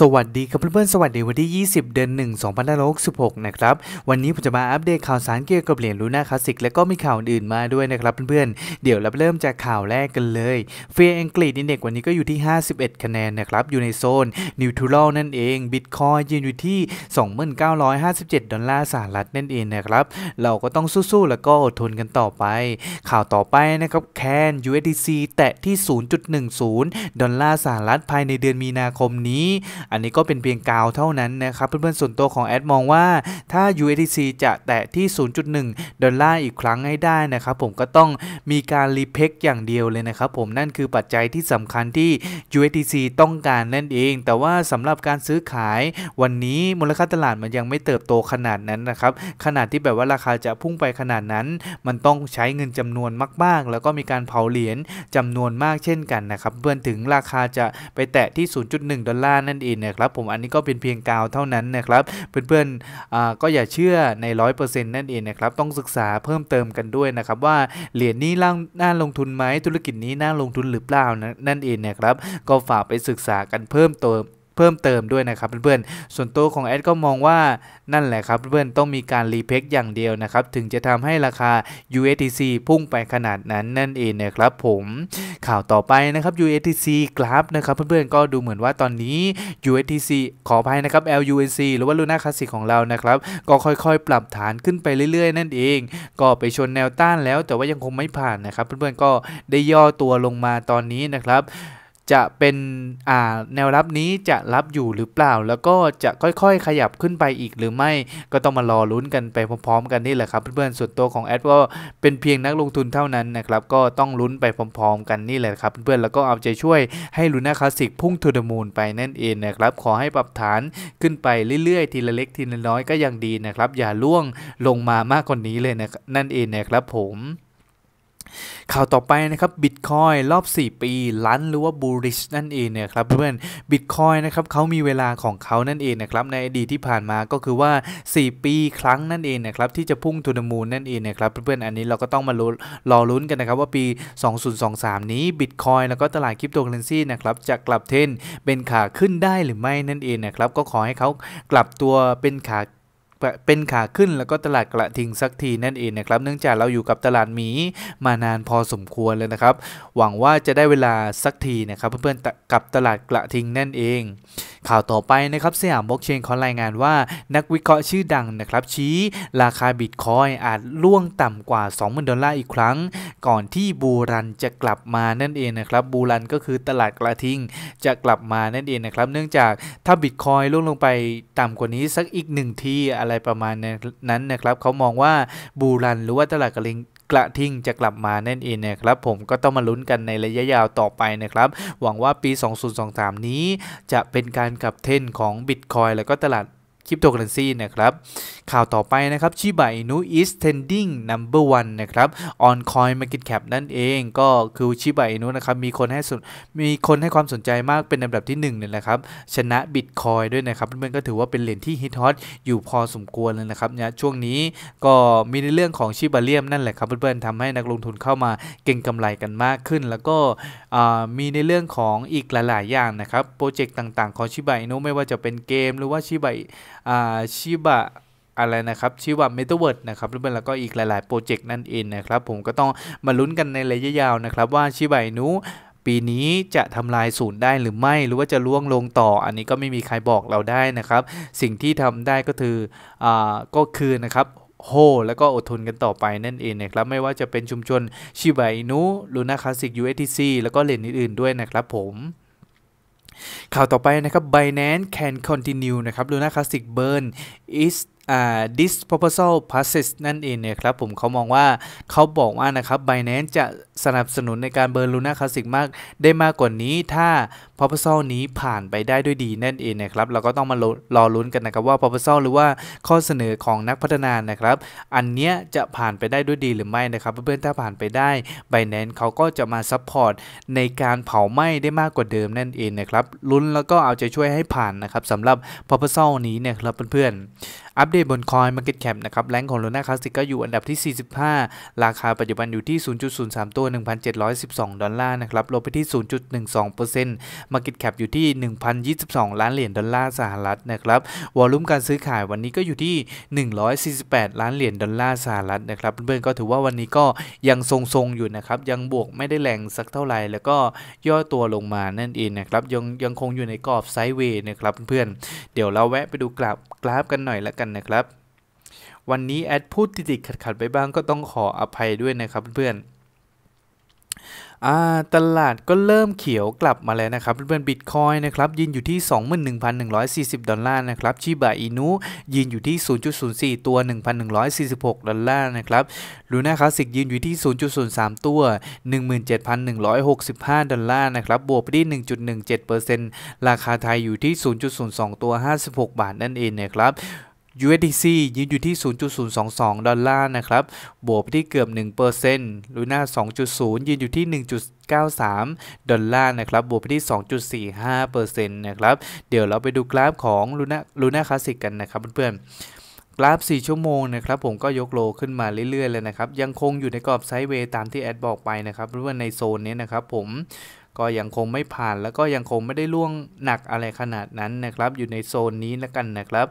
สวัสดีครับเพื่อนๆสวัสดีวันที่ 20 เดือน1 2 5 6 6 นะครับ วันนี้ผมจะมาอัปเดตข่าวสารเกี่ยวกับเหรียญลูน่าคลาสสิกและก็มีข่าวอื่นมาด้วยนะครับเพื่อนๆเดี๋ยวเราเริ่มจากข่าวแรกกันเลยเฟียอังกฤษอินเด็กวันนี้ก็อยู่ที่ 51 คะแนนนะครับ อยู่ในโซนนิวทรัลนั่นเองบิตคอยยืนอยู่ที่ 2957 ดอลลาร์สหรัฐนั่นเองนะครับเราก็ต้องสู้ๆแล้วก็อดทนกันต่อไป ข่าวต่อไปนะครับแคน USDC แตะที่ 0.10ดอลลาร์สหรัฐภายในเดือนมีนาคมนี้อันนี้ก็เป็นเพียงกาวเท่านั้นนะครับ เพื่อนๆ ส่วนตัวของแอดมองว่า ถ้า USDC จะแตะที่ 0.1 ดอลลาร์อีกครั้งให้ได้นะครับ ผมก็ต้องมีการรีเพ็กอย่างเดียวเลยนะครับผมนั่นคือปัจจัยที่สำคัญที่ USDC ต้องการนั่นเอง แต่ว่าสำหรับการซื้อขายวันนี้มูลค่าตลาดมันยังไม่เติบโตขนาดนั้นนะครับ ขนาดที่แบบว่าราคาจะพุ่งไปขนาดนั้น มันต้องใช้เงินจำนวนมากๆแล้วก็มีการเผาเหรียญจำนวนมากเช่นกันนะครับเพื่อนถึงราคาจะไปแตะที่ 0.1 ดอลลาร์นั่นนั่นเองนะครับผมอันนี้ก็เป็นเพียงกาวเท่านั้นนะครับเพื่อนๆก็อย่าเชื่อใน 100%นั่นเองนะครับต้องศึกษาเพิ่มเติมกันด้วยนะครับว่าเหรียญนี้น่าลงทุนไหม ธุรกิจนี้น่าลงทุนหรือเปล่านั่นเองนะครับก็ฝากไปศึกษากันเพิ่มเติมเพิ่มเติมด้วยนะครับเพื่อนๆ ส่วนตัวของแอดก็มองว่านั่นแหละครับเพื่อนๆต้องมีการรีเพกอย่างเดียวนะครับถึงจะทำให้ราคา USDC พุ่งไปขนาดนั้นนั่นเองนะครับ ผมข่าวต่อไปนะครับ USDC กราฟนะครับเพื่อนๆก็ดูเหมือนว่าตอนนี้ USDC ขออภัยนะครับ LUNC หรือว่า l น n าคลาสสิกของเรานะครับก็ค่อยๆ ปรับฐานขึ้นไปเรื่อยๆ นั่นเอง ก็ไปชนแนวต้านแล้วแต่ว่ายังคงไม่ผ่านนะครับเพื่อนๆก็ได้ย่อตัวลงมาตอนนี้นะครับจะเป็นอ่าแนวรับนี้จะรับอยู่หรือเปล่าแล้วก็จะค่อยๆ ขยับขึ้นไปอีกหรือไม่ ก็ต้องมารอลุ้นกันไปพร้อมๆกันนี่แหละครับ เพื่อนๆส่วนตัวของแอดก็เป็นเพียงนักลงทุนเท่านั้นนะครับก็ต้องลุ้นไปพร้อมๆกันนี่แหละครับ เพื่อนๆแล้วก็เอาใจช่วยให้ลุน่าคลาสสิกพุ่งทูดมูลไปนั่นเองนะครับขอให้ปรับฐานขึ้นไปเรื่อยๆ ทีละเล็กทีละน้อยก็ยังดีนะครับ อย่าล่วงลงมามากกว่านี้เลยนะนั่นเองนะครับผมข่าวต่อไปนะครับบิตคอยรอบ 4 ปี ลั้นหรือว่าบูริชนั่นเองเนี่ยครับเพื่อนบิตคอยนะครับเขามีเวลาของเขานั่นเองนะครับในอดีตที่ผ่านมาก็คือว่า 4 ปีครั้งนั่นเองนะครับที่จะพุ่งทุนมูลนั่นเองนะครับเพื่อนอันนี้เราก็ต้องมาลุ้นรอลุ้นกันนะครับว่าปี 2023 นี้ บิตคอยแล้วก็ตลาดคริปโตเคอเรนซีนะครับจะกลับเทนเป็นขาขึ้นได้หรือไม่นั่นเองนะครับก็ขอให้เขากลับตัวเป็นขาเป็นขาขึ้นแล้วก็ตลาดกระทิงสักทีนั่นเองนะครับเนื่องจากเราอยู่กับตลาดหมีมานานพอสมควรเลยนะครับ หวังว่าจะได้เวลาสักทีนะครับ เพื่อนๆกับตลาดกระทิงนั่นเองข่าวต่อไปนะครับสยามบล็อกเชนขอรายงานว่า นักวิเคราะห์ชื่อดังนะครับชี้ราคาบิตคอยอาจล่วงต่ำกว่า20,000ดอลลาร์อีกครั้งก่อนที่บูรันจะกลับมานั่นเองนะครับ บูรันก็คือตลาดกระทิงจะกลับมานั่นเองนะครับเนื่องจากถ้าบิตคอยล่วงลงไปต่ำกว่านี้สักอีกหนึ่งทีอะไรประมาณนั้นนะครับเขามองว่าบูรัน หรือว่าตลาดกระทิงกระทิงจะกลับมาแน่นอินนะครับผมก็ต้องมาลุ้นกันในระยะยาวต่อไปนะครับ หวังว่าปี 2023 นี้จะเป็นการกลับเทนของบิตคอยแล้วก็ตลาดคริปโตเคอเรนซีนะครับข่าวต่อไปนะครับ ชิบะอินุ is trending number one นะครับ on coin market cap นั่นเองก็คือชิบะอินุนะครับมีคนให้สนมีคนให้ความสนใจมากเป็นอันดับที่1เนี่ยนะครับชนะบิตคอยด้วยนะครับเพื่อนๆก็ถือว่าเป็นเหรียญที่ฮิตฮอตอยู่พอสมควรเลยนะครับเนี่ยช่วงนี้ก็มีในเรื่องของชิบะเลียมนั่นแหละครับเพื่อนๆทำให้นักลงทุนเข้ามาเก่งกำไรกันมากขึ้น แล้วก็มีในเรื่องของอีกหลายๆ อย่างนะครับ โปรเจกต์ต่างๆ ของชิบะอินุไม่ว่าจะเป็นเกมหรือว่าชิบะชิบะอะไรนะครับชื่อว่า m e t a เวิร์ดนะครับ แล้วก็อีกหลาย ๆ โปรเจกต์นั่นเองนะครับ ผมก็ต้องมาลุ้นกันในระยะยาวนะครับ ว่าชิบะยนุปีนี้จะทำลายศูนย์ได้หรือไม่ หรือว่าจะล่วงลงต่ออันนี้ก็ไม่มีใครบอกเราได้นะครับ สิ่งที่ทำได้ก็คืออก็คือนะครับโฮแล้วก็อดทนกันต่อไปนั่นเองนะครับ ไม่ว่าจะเป็นชุมชนชิบะยนุลูนาคาสิก USTC แล้วก็เหรยนอื่น ๆ ด้วยนะครับ ผมข่าวต่อไปนะครับ Binance can continue นะครับ Luna Classic burn is ด i s p r o p o s a l process นั่นเองเนี่ยครับผมเขามองว่าเขาบอกว่านะครับ Binance จะสนับสนุนในการเบิร์นลูน่าคลาสสิกมาก ได้มากกว่านี้ถ้า proposal นี้ผ่านไปได้ด้วยดีนั่นเองนยครับเราก็ต้องมารอลุ้นกันนะครับว่า proposal หรือว่าข้อเสนอของนักพัฒนานะครับอันเนี้ยจะผ่านไปได้ด้วยดีหรือไม่นะครับเพื่อนๆถ้าผ่านไปได้ Binance เขาก็จะมาซัพพอร์ตในการเผาไหม้ได้มากกว่าเดิมนั่นเองนะครับลุ้นแล้วก็เอาใจช่วยให้ผ่านนะครับสำหรับ proposal นี้เนี่ยครับเพื่อนๆอัปเดตบนคอยมาร์เก็ตแคปนะครับแรงของโ u น่าคลาส i ิก็อยู่อันดับที่ 45 ราคาปัจจุบันอยู่ที่ 0.03 ตัว 1,712 ดอลลาร์นะครับลงไปที่ 0.12%มาร์เก็ตแคปอยู่ที่ 1,022 ล้านเหรียญดอลลาร์สหรัฐนะครับวอลุ่มการซื้อขายวันนี้ก็อยู่ที่ 148 ล้านเหรียญดอลลาร์สหรัฐนะครับเพื่อนๆ ก็ถือว่าวันนี้ก็ยังทรงๆ อยู่นะครับ ยังบวกไม่ได้แรงสักเท่าไหร่แล้วก็ย่อตัวลงมานั่นเองนะครับยังยังคงอยู่ในกรอบไซด์เวย์นะครับเพื่อนๆเดี๋ยวเราแวะไปดูกราฟกราฟกันหน่อยละกันันนะครับวันนี้แอดพูดติดๆขัดๆไปบ้างก็ต้องขออภัยด้วยนะครับเพื่อนตลาดก็เริ่มเขียวกลับมาแล้วนะครับ เพื่อนบิตคอยนะครับยืนอยู่ที่ 21,140 ดอลลาร์นะครับชิบะอินุยืนอยู่ที่ 0.04 ตัว 1,146 ดอลลาร์นะครับลูน่าคลาสิกยืนอยู่ที่ 0.03 ตัว 17,165 ดอลลาร์นะครับบวกไปที่1.17%ราคาไทยอยู่ที่ 0.02 ตัว 56 บาทนั่นเองนะครับ USDC ยืนอยู่ที่ 0.022 ดอลลาร์ นะครับ บวกไปที่เกือบ1%ลูน่า2.0 ยืนอยู่ที่ 1.93 ดอลลาร์ นะครับ บวกไปที่ 2.45%นะครับ เดี๋ยวเราไปดูกราฟของลูน่าลูน่าคลาสสิกกันนะครับเพื่อนกราฟ 4 ชั่วโมงนะครับผมก็ยกโลขึ้นมาเรื่อยๆ เลยนะครับ ยังคงอยู่ในกรอบไซด์เวย์ตามที่แอดบอกไปนะครับ เพื่อนในโซนนี้นะครับผมก็ยังคงไม่ผ่านแล้วก็ยังคงไม่ได้ล่วงหนักอะไรขนาดนั้นนะครับ อยู่ในโซนนี้แล้วกันนะครับ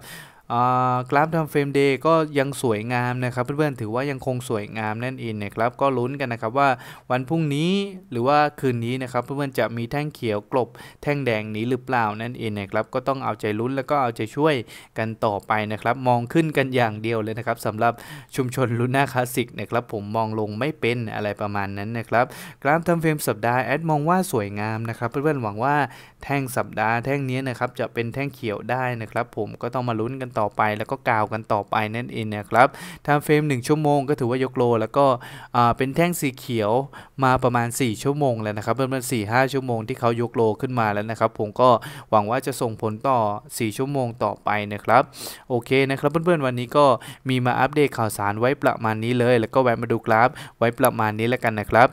กราฟทำเฟรมเดย์ก็ยังสวยงามนะครับเพื่อนๆถือว่ายังคงสวยงามแน่นอนนะครับก็ลุ้นกันนะครับว่าวันพรุ่งนี้หรือว่าคืนนี้นะครับเพื่อนๆจะมีแท่งเขียวกลบ แท่งแดงนี้หรือเปล่านั่นเองนะครับก็ต้องเอาใจลุ้นแล้วก็เอาใจช่วยกันต่อไปนะครับมองขึ้นกันอย่างเดียวเลยนะครับสำหรับชุมชนลุน่าคลาสสิกนะครับผมมองลงไม่เป็นอะไรประมาณนั้นนะครับกราฟทำเฟรมสัปดาห์แอดมองว่าสวยงามนะครับเพื่อนๆหวังว่าแท่งสัปดาห์แท่งนี้นะครับจะเป็นแท่งเขียวได้นะครับผมก็ต้องมาลุ้นกันต่อไปแล้วก็กาวกันต่อไป นั่นเองนะครับทำเฟรม1 ชั่วโมงก็ถือว่ายกโล แล้วก็เป็นแท่งสีเขียวมาประมาณ 4ชั่วโมงแล้วนะครับประมาณ4ีชั่วโมงที่เขายกโลขึ้นมาแล้วนะครับผมก็หวังว่าจะส่งผลต่อ 4 ชั่วโมงต่อไปนะครับโอเคนะครับเพื่อนๆวันนี้ก็มีมาอัปเดตข่าวสารไว้ประมาณนี้เลย แล้วก็แวะมาดูกราฟไว้ประมาณนี้แล้วกันนะครับ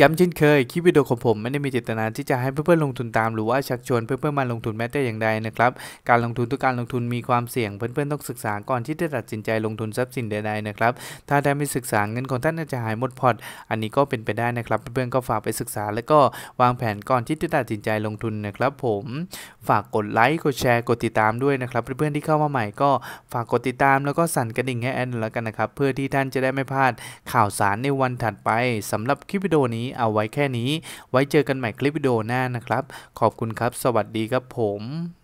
ย้ำเช่นเคยคลิปวิดีโอของผมไม่ได้มีเจตนาที่จะให้เพื่อนๆลงทุนตามหรือว่าชักชวนเพื่อนๆมาลงทุนแม้แต่อย่างใดนะครับการลงทุนทุกการลงทุนมีความเสี่ยง เพื่อนๆต้องศึกษาก่อนที่จะตัดสินใจลงทุนทรัพย์สินใดๆนะครับถ้าได้ไม่ศึกษาเงินของท่านอาจจะหายหมดพอร์ตอันนี้ก็เป็นไปได้นะครับเพื่อนๆก็ฝากไปศึกษาแล้วก็วางแผนก่อนที่จะตัดสินใจลงทุนนะครับผมฝากกดไลค์กดแชร์กดติดตามด้วยนะครับเพื่อนๆที่เข้ามาใหม่ก็ฝากกดติดตามแล้วก็สั่นกระดิ่งให้แอนแล้วกันนะครับเพื่อที่ท่านจะได้ไม่พลาดข่าวสารในวันถัดไปสำหรับคลิปวิดีโอนี้เอาไว้แค่นี้ไว้เจอกันใหม่คลิปวิดีโอหน้านะครับขอบคุณครับสวัสดีครับผม